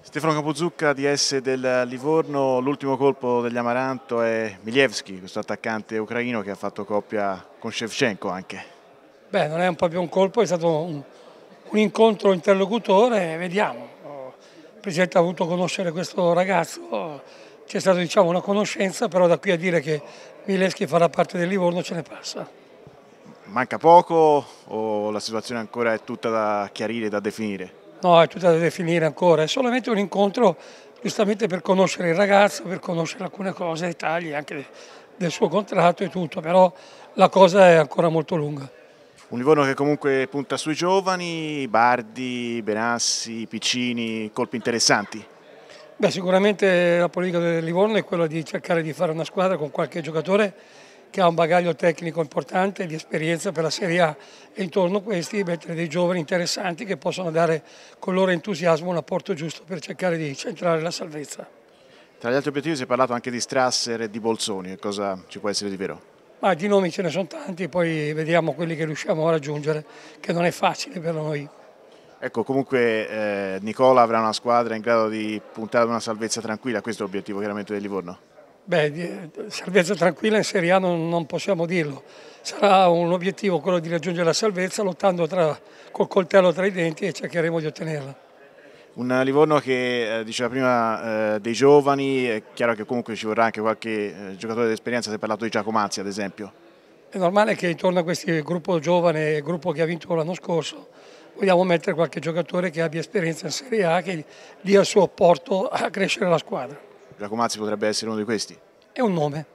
Stefano Capozucca, S del Livorno, l'ultimo colpo degli Amaranto è Milievski, questo attaccante ucraino che ha fatto coppia con Shevchenko anche. Beh, non è un proprio un colpo, è stato un, un incontro interlocutore, vediamo. Il Presidente ha voluto conoscere questo ragazzo, c'è stata diciamo, una conoscenza, però da qui a dire che Milievski farà parte del Livorno ce ne passa. Manca poco o la situazione ancora è tutta da chiarire, da definire? No, è tutto da definire ancora, è solamente un incontro giustamente per conoscere il ragazzo, per conoscere alcune cose, i tagli anche del suo contratto e tutto, però la cosa è ancora molto lunga. Un Livorno che comunque punta sui giovani, Bardi, Benassi, Piccini, colpi interessanti. Beh, sicuramente la politica del Livorno è quella di cercare di fare una squadra con qualche giocatore che ha un bagaglio tecnico importante di esperienza per la Serie A e intorno a questi mettere dei giovani interessanti che possono dare con loro entusiasmo un apporto giusto per cercare di centrare la salvezza. Tra gli altri obiettivi si è parlato anche di Strasser e di Bolzoni, cosa ci può essere di vero? Ma di nomi ce ne sono tanti, poi vediamo quelli che riusciamo a raggiungere, che non è facile per noi. Ecco, comunque eh, Nicola avrà una squadra in grado di puntare ad una salvezza tranquilla, questo è l'obiettivo chiaramente del Livorno? Beh, salvezza tranquilla in Serie A non, non, possiamo dirlo. Sarà un obiettivo quello di raggiungere la salvezza lottando tra, col coltello tra i denti e cercheremo di ottenerla. Un Livorno che eh, diceva prima eh, dei giovani, è chiaro che comunque ci vorrà anche qualche eh, giocatore d'esperienza, si è parlato di Giacomazzi ad esempio. È normale che intorno a questo gruppo giovane, gruppo che ha vinto l'anno scorso, vogliamo mettere qualche giocatore che abbia esperienza in Serie A, che dia il suo apporto a crescere la squadra. Giacomazzi potrebbe essere uno di questi? È un nome,